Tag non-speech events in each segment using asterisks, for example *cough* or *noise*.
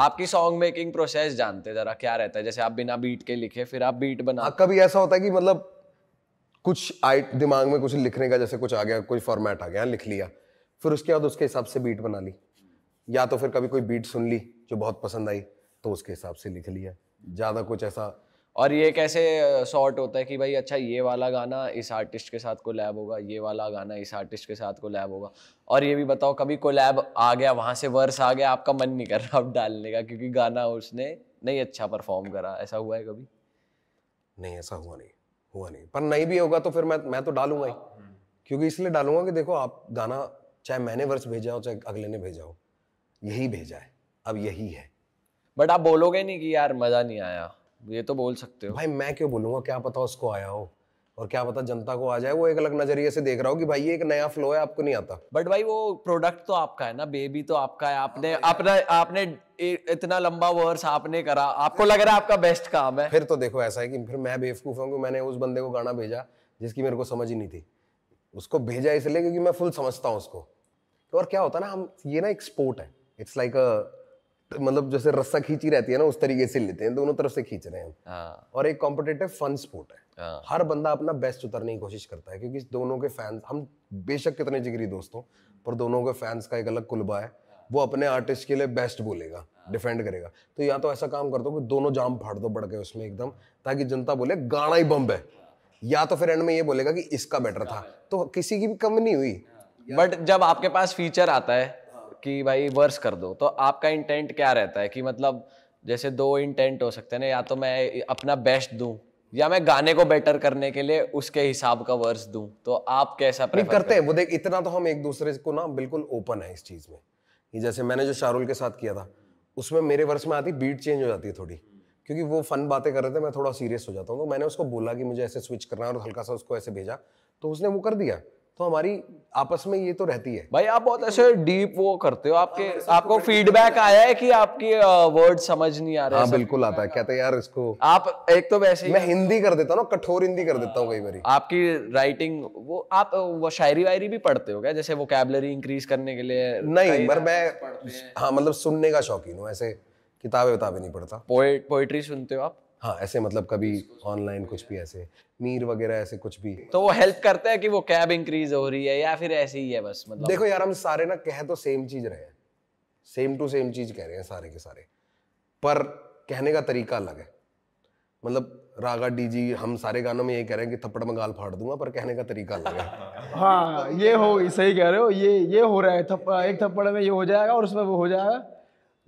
आपकी song making process जानते जरा क्या रहता है जैसे आप बिना बीट के लिखे फिर आप बीट बना हाँ, कभी ऐसा होता है कि मतलब कुछ आई दिमाग में कुछ लिखने का जैसे कुछ आ गया कोई फॉर्मेट आ गया लिख लिया फिर उसके बाद उसके हिसाब से बीट बना ली या तो फिर कभी कोई बीट सुन ली जो बहुत पसंद आई तो उसके हिसाब से लिख लिया ज़्यादा कुछ ऐसा और ये कैसे सॉर्ट होता है कि भाई अच्छा ये वाला गाना इस आर्टिस्ट के साथ लैब होगा ये वाला गाना इस आर्टिस्ट के साथ को लैब होगा और ये भी बताओ कभी लैब आ गया वहाँ से वर्स आ गया आपका मन नहीं कर रहा अब डालने का क्योंकि गाना उसने नहीं अच्छा परफॉर्म करा ऐसा हुआ है कभी नहीं ऐसा हुआ नहीं हुआ नहीं पर नहीं भी होगा तो फिर मैं मैं तो डालूंगा ही हाँ। क्योंकि इसलिए डालूंगा कि देखो आप गाना चाहे मैंने वर्ष भेजा हो चाहे अगले ने भेजा हो यही भेजा है अब यही है बट आप बोलोगे नहीं कि यार मज़ा नहीं आया ये तो बोल सकते हो भाई मैं क्यों बोलूंगा क्या पता उसको आया हो और क्या पता जनता को आ जाए वो एक अलग नजरिए से देख रहा हो कि भाई ये एक नया फ्लो है आपको नहीं आता बट भाई वो प्रोडक्ट तो आपका है ना बेबी तो आपका है आपने अपना हाँ, आपने इतना लंबा वर्स आपने करा आपको लग रहा है आपका बेस्ट काम है फिर तो देखो ऐसा है कि फिर मैं बेवकूफ़ हूँ कि मैंने उस बंदे को गाना भेजा जिसकी मेरे को समझ ही नहीं थी उसको भेजा इसलिए क्योंकि मैं फुल समझता हूँ उसको और क्या होता है ना हम ये ना एक स्पोर्ट है इट्स लाइक अ मतलब जैसे रस्सा खींची रहती है ना उस तरीके से लेते हैं दोनों तरफ से खींच रहे हैं हाँ। और एक कॉम्पिटेटिव फन स्पोर्ट है हाँ। हर बंदा अपना बेस्ट उतरने की कोशिश करता है क्योंकि दोनों के फैंस हम बेशक कितने जिगरी दोस्तों पर दोनों के फैंस का एक अलग कुलबा है वो अपने आर्टिस्ट के लिए बेस्ट बोलेगा डिफेंड करेगा तो या तो ऐसा काम कर दो कि दोनों जाम फाड़ दो बढ़ गए उसमें एकदम ताकि जनता बोले गाना ही बम्ब है या तो फिर एंड में ये बोलेगा कि इसका बेटर था तो किसी की भी कम नहीं हुई बट जब आपके पास फीचर आता है कि भाई वर्स कर दो तो आपका इंटेंट क्या रहता है कि मतलब जैसे दो इंटेंट हो सकते हैं ना या तो मैं अपना बेस्ट दूं या मैं गाने को बेटर करने के लिए उसके हिसाब का वर्स दूं तो आप कैसा प्रेफर करते हैं वो देख इतना तो हम एक दूसरे को ना बिल्कुल ओपन है इस चीज़ में कि जैसे मैंने जो शाहरुल के साथ किया था उसमें मेरे वर्स में आती बीट चेंज हो जाती है थोड़ी क्योंकि वो फन बातें कर रहे थे मैं थोड़ा सीरियस हो जाता हूँ तो मैंने उसको बोला कि मुझे ऐसे स्विच करना है और हल्का सा उसको ऐसे भेजा तो उसने वो कर दिया तो हमारी आपस में ये तो रहती है भाई आप बहुत ऐसे डीप वो करते हो आपके हाँ, आपको फीडबैक आया है कि आपकी वर्ड समझ नहीं आ रहा हाँ बिल्कुल आता है कहते हैं यार इसको आप एक तो वैसे मैं हिंदी कर देता हूँ कठोर हिंदी कर देता हूँ कई बार हाँ, आपकी राइटिंग वो आप वो शायरी वायरी भी पढ़ते हो क्या जैसे वो इंक्रीज करने के लिए नहीं पर मैं हाँ मतलब सुनने का शौकीन हूँ ऐसे किताबें विताबें नहीं पढ़ता पोएट्री सुनते हो आप हाँ ऐसे मतलब कभी ऑनलाइन कुछ भी ऐसे मीर वगैरह ऐसे कुछ भी तो वो हेल्प करता है कि वो कैब इंक्रीज हो रही है या फिर ऐसे ही है बस मतलब देखो यार हम सारे ना कह तो सेम चीज रहे हैं सेम टू सेम चीज कह रहे हैं सारे के सारे पर कहने का तरीका अलग है मतलब रागा डीजी हम सारे गानों में ये कह रहे हैं कि थप्पड़ में गाल फाड़ दूंगा पर कहने का तरीका अलग है *laughs* हाँ ये हो सही कह रहे हो ये ये हो रहा है थप, एक थप्पड़ में ये हो जाएगा और उसमें वो हो जाएगा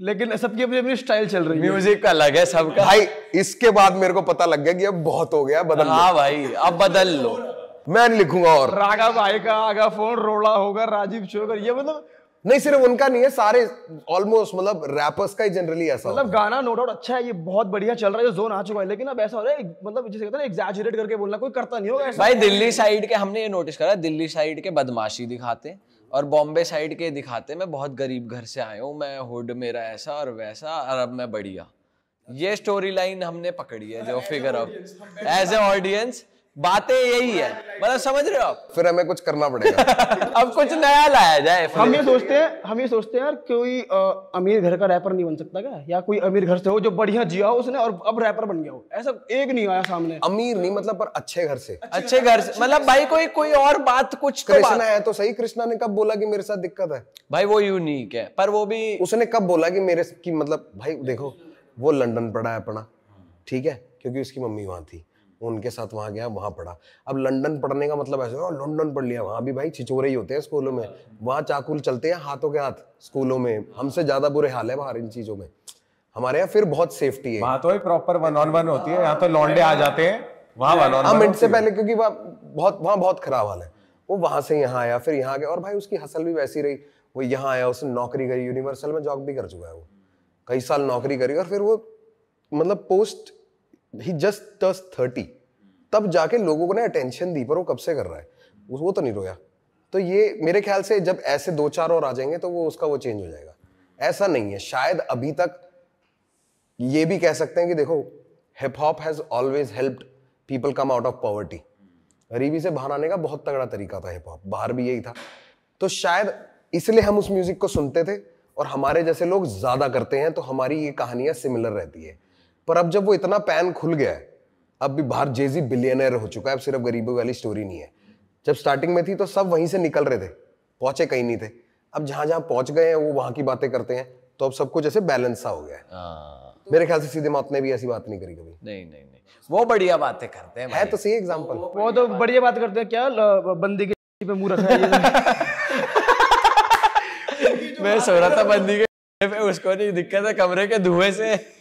लेकिन सबकी अपनी अपनी स्टाइल चल रही है म्यूजिक का अलग है सबका भाई इसके बाद मेरे को पता लग गया कि अब बहुत हो गया बदल हाँ भाई अब बदल लो मैं लिखूंगा और रागा भाई का आगा फोन रोड़ा होगा राजीव चोकर ये मतलब नहीं सिर्फ उनका नहीं है सारे ऑलमोस्ट मतलब रैपर्स का ही जनरली ऐसा मतलब गाना नो डाउट अच्छा है ये बहुत बढ़िया चल रहा है जो जोन आ चुका है लेकिन अब ऐसा हो रहा है मतलब जैसे कहते हैं एग्जैजरेट करके बोलना कोई करता नहीं होगा भाई दिल्ली साइड के हमने ये नोटिस करा दिल्ली साइड के बदमाशी दिखाते हैं और बॉम्बे साइड के दिखाते मैं बहुत गरीब घर से आया हूँ मैं हुड मेरा ऐसा और वैसा और अब मैं बढ़िया ये स्टोरी लाइन हमने पकड़ी है जो figure up as a audience बातें यही है मतलब समझ रहे हो आप फिर हमें कुछ करना पड़ेगा *laughs* अब कुछ नया लाया जाए हम ये सोचते हैं हम ये सोचते हैं यार कोई अमीर घर का रैपर नहीं बन सकता क्या या कोई अमीर घर से हो जो बढ़िया जिया हो उसने और अब रैपर बन गया हो ऐसा एक नहीं आया सामने अमीर नहीं मतलब पर अच्छे घर से अच्छे घर से मतलब भाई कोई कोई और बात कुछ तो कृष्णा है तो सही कृष्णा ने कब बोला की मेरे साथ दिक्कत है भाई वो यूनिक है पर वो भी उसने कब बोला की मेरे की मतलब भाई देखो वो लंदन पड़ा है अपना ठीक है क्योंकि उसकी मम्मी वहां थी उनके साथ वहाँ गया वहाँ पढ़ा अब लंदन पढ़ने का मतलब ऐसा लंदन पढ़ लिया वहाँ भी भाई छिचोरे ही होते हैं स्कूलों में वहाँ चाकुल चलते हैं हाथों के हाथ स्कूलों में हमसे ज़्यादा बुरे हाल है बाहर इन चीज़ों में हमारे यहाँ फिर बहुत सेफ्टी है वहाँ तो प्रॉपर वन ऑन वन होती है यहाँ तो लौंडे आ जाते हैं वहाँ वन ऑन मिनट से पहले क्योंकि वहाँ बहुत वहाँ बहुत खराब हाल है वो वहाँ से यहाँ आया फिर यहाँ गया और भाई उसकी हसल भी वैसी रही वो यहाँ आया उसने नौकरी करी यूनिवर्सल में जॉब भी कर चुका है वो कई साल नौकरी करी और फिर वो मतलब पोस्ट ही जस्ट टर्स थर्टी तब जाके लोगों को ना अटेंशन दी पर वो कब से कर रहा है वो तो नहीं रोया तो ये मेरे ख्याल से जब ऐसे दो चार और आ जाएंगे तो वो उसका वो चेंज हो जाएगा ऐसा नहीं है शायद अभी तक ये भी कह सकते हैं कि देखो hip hop has always helped people come out of poverty गरीबी से बाहर आने का बहुत तगड़ा तरीका था हिप हॉप बाहर भी यही था तो शायद इसलिए हम उस म्यूज़िक को सुनते थे और हमारे जैसे लोग ज़्यादा करते हैं तो हमारी ये कहानियां सिमिलर रहती है पर अब जब वो इतना पैन खुल गया है अब भी बाहर जेजी बिलियनर हो चुका है अब सिर्फ गरीबों वाली स्टोरी नहीं है जब स्टार्टिंग में थी तो सब वहीं से निकल रहे थे पहुंचे कहीं नहीं थे अब जहां जहां पहुंच गए हैं वो वहां की बातें करते हैं तो अब सब कुछ ऐसे बैलेंस सा हो गया है हाँ। मेरे ख्याल से सीधे मौत ने भी ऐसी बात नहीं करी कभी नहीं नहीं नहीं वो बढ़िया बातें करते हैं है तो सही एग्जाम्पल वो तो बढ़िया बात करते हैं क्या बंदी के पे मुंह रखा है *laughs* मैं सो रहा था बंदी के उसको नहीं दिक्कत है कमरे के धुएं से